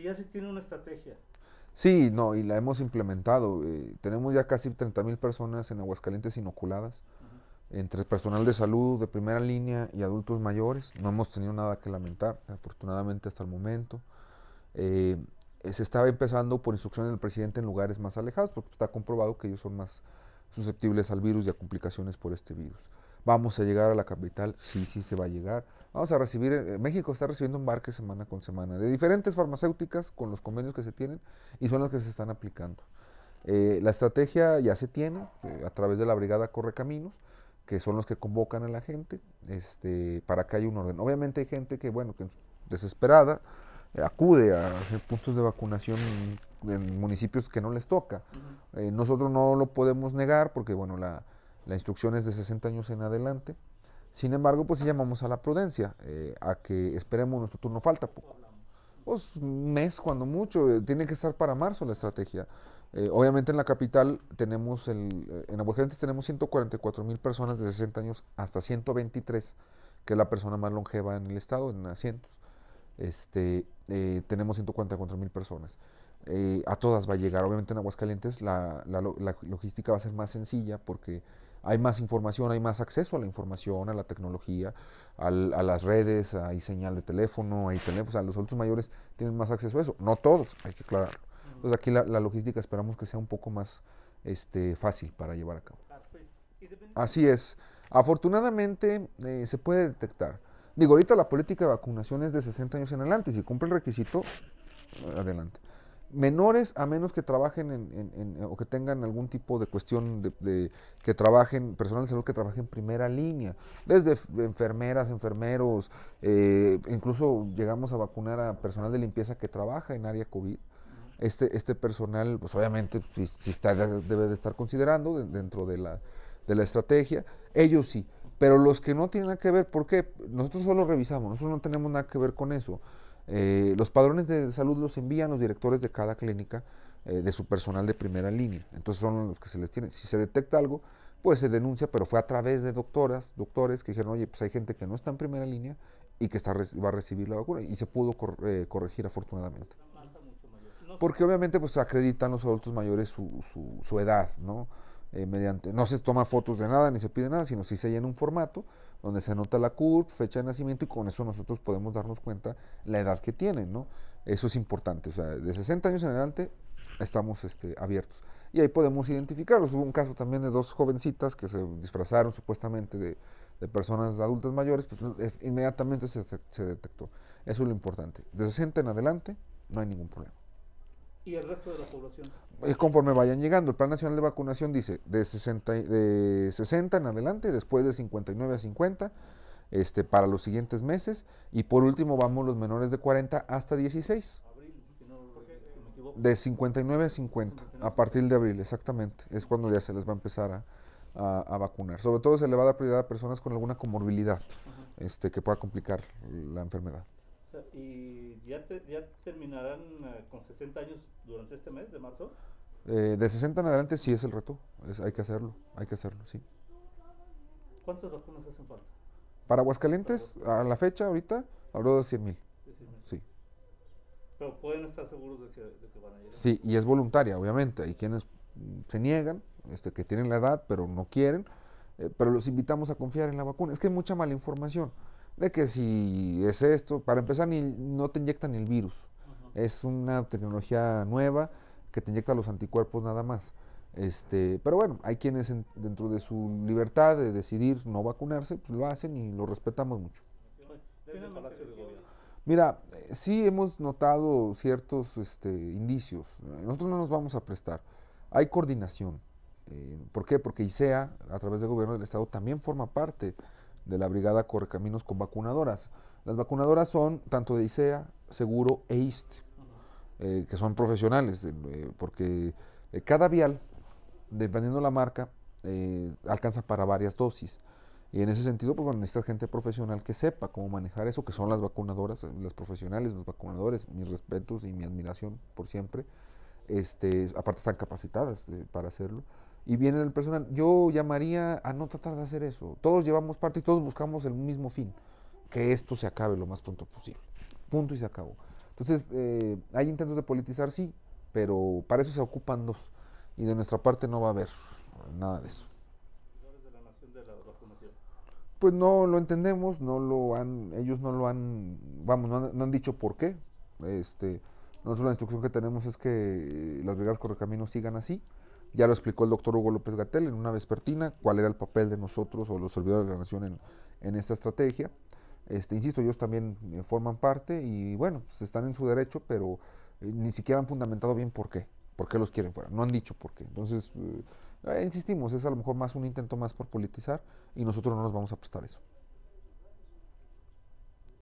Y ya se tiene una estrategia. Sí, no, y la hemos implementado. Eh, tenemos ya casi 30 mil personas en Aguascalientes inoculadas, entre personal de salud de primera línea y adultos mayores. No hemos tenido nada que lamentar, afortunadamente hasta el momento. Eh, se estaba empezando por instrucciones del presidente en lugares más alejados, porque está comprobado que ellos son más susceptibles al virus y a complicaciones por este virus. ¿Vamos a llegar a la capital? Sí, sí se va a llegar. Vamos a recibir, eh, México está recibiendo un embarques semana con semana de diferentes farmacéuticas con los convenios que se tienen y son los que se están aplicando. Eh, la estrategia ya se tiene eh, a través de la Brigada corre caminos que son los que convocan a la gente este, para que haya un orden. Obviamente hay gente que, bueno, que desesperada, eh, acude a hacer puntos de vacunación en municipios que no les toca. Eh, nosotros no lo podemos negar porque, bueno, la, instrucción es de 60 años en adelante. Sin embargo, pues si llamamos a la prudencia, eh, a que esperemos nuestro turno, falta poco. Pues un mes cuando mucho, tiene que estar para marzo la estrategia. obviamente en la capital tenemos, el, en Aguascalientes tenemos 144 mil personas de 60 años hasta 123, que es la persona más longeva en el estado, en asientos. Este, eh, tenemos 144 mil personas. Eh, a todas va a llegar. Obviamente en Aguascalientes la, logística va a ser más sencilla porque hay más información, hay más acceso a la información, a la tecnología, a las redes, hay señal de teléfono, hay teléfonos, o los adultos mayores tienen más acceso a eso. No todos, hay que aclararlo. Entonces aquí la, logística esperamos que sea un poco más este, fácil para llevar a cabo. Pues, Así es. Afortunadamente eh, se puede detectar. Digo, ahorita la política de vacunación es de 60 años en adelante. Si cumple el requisito, adelante. Menores, a menos que trabajen o que tengan algún tipo de cuestión de, que trabajen, personal de salud que trabaje en primera línea, desde enfermeras, enfermeros, eh, incluso llegamos a vacunar a personal de limpieza que trabaja en área COVID. Este, este personal, pues obviamente, si está, debe de estar considerando dentro de la, de la estrategia. Ellos sí. Pero los que no tienen nada que ver, ¿por qué? Nosotros solo revisamos, nosotros no tenemos nada que ver con eso. Eh, los padrones de salud los envían los directores de cada clínica eh, de su personal de primera línea. Entonces son los que se les tiene. Si se detecta algo, pues se denuncia, pero fue a través de doctoras, doctores que dijeron, oye, pues hay gente que no está en primera línea y que está, va a recibir la vacuna. Y se pudo eh, corregir afortunadamente. Porque obviamente pues acreditan los adultos mayores su, su edad, ¿no? Eh, mediante, no se toma fotos de nada ni se pide nada, sino si se llena un formato donde se anota la CURP, fecha de nacimiento y con eso nosotros podemos darnos cuenta la edad que tienen, ¿no? Eso es importante, o sea, de 60 años en adelante estamos este, abiertos. Y ahí podemos identificarlos. Hubo un caso también de dos jovencitas que se disfrazaron supuestamente de, personas adultas mayores, pues eh, inmediatamente se, se detectó. Eso es lo importante. De 60 en adelante no hay ningún problema y el resto de la población. conforme vayan llegando. El Plan Nacional de Vacunación dice de 60, de 60 en adelante, después de 59 a 50 este, para los siguientes meses. Y por último vamos los menores de 40 hasta 16. de 59 a 50, a partir de abril, exactamente. Es cuando ya se les va a empezar a, a, vacunar. Sobre todo se le va a dar prioridad a personas con alguna comorbilidad este, que pueda complicar la enfermedad y ya, ya terminarán eh, con 60 años durante este mes de marzo. Eh, de 60 en adelante sí es el reto, hay que hacerlo, hay que hacerlo, sí. ¿Cuántas vacunas hacen falta? Para Aguascalientes, a la fecha ahorita, alrededor de 100 mil. Sí. Pero pueden estar seguros de que, van a llegar. Sí, y es voluntaria, obviamente. Hay quienes se niegan, este, que tienen la edad, pero no quieren. Eh, pero los invitamos a confiar en la vacuna. Es que hay mucha mala información de que si es esto, para empezar ni, no te inyectan el virus, es una tecnología nueva que te inyecta los anticuerpos nada más. Este, pero bueno, hay quienes dentro de su libertad de decidir no vacunarse, pues lo hacen y lo respetamos mucho. Mira, eh, sí hemos notado ciertos este, indicios. Nosotros no nos vamos a prestar. Hay coordinación. Eh, ¿Por qué? Porque ICEA, a través del gobierno del Estado, también forma parte de la Brigada Correcaminos con vacunadoras. Las vacunadoras son tanto de ICEA, Seguro e ISTE, eh, que son profesionales, eh, porque eh, cada vial, dependiendo la marca, alcanza para varias dosis. Y en ese sentido, pues bueno, necesitas gente profesional que sepa cómo manejar eso, que son las vacunadoras, los profesionales, los vacunadores, mis respetos y mi admiración por siempre. Este, aparte están capacitadas para hacerlo y viene el personal. Yo llamaría a no tratar de hacer eso. Todos llevamos parte y todos buscamos el mismo fin, que esto se acabe lo más pronto posible. Punto y se acabó. Entonces, eh, hay intentos de politizar, sí, pero para eso se ocupan dos. Y de nuestra parte no va a haber nada de eso. Pues no lo entendemos, no lo han, ellos no lo han, vamos, no han, dicho por qué. Este, nosotros la instrucción que tenemos es que eh, las brigadas Correcaminos sigan así. Ya lo explicó el doctor Hugo López Gatel en una vespertina, cuál era el papel de nosotros o los servidores de la nación en, esta estrategia. Este, insisto, ellos también eh, forman parte y bueno, pues, están en su derecho, pero eh, ni siquiera han fundamentado bien por qué, por qué los quieren fuera, no han dicho por qué. Entonces, eh, insistimos, es a lo mejor más un intento más por politizar y nosotros no nos vamos a prestar eso.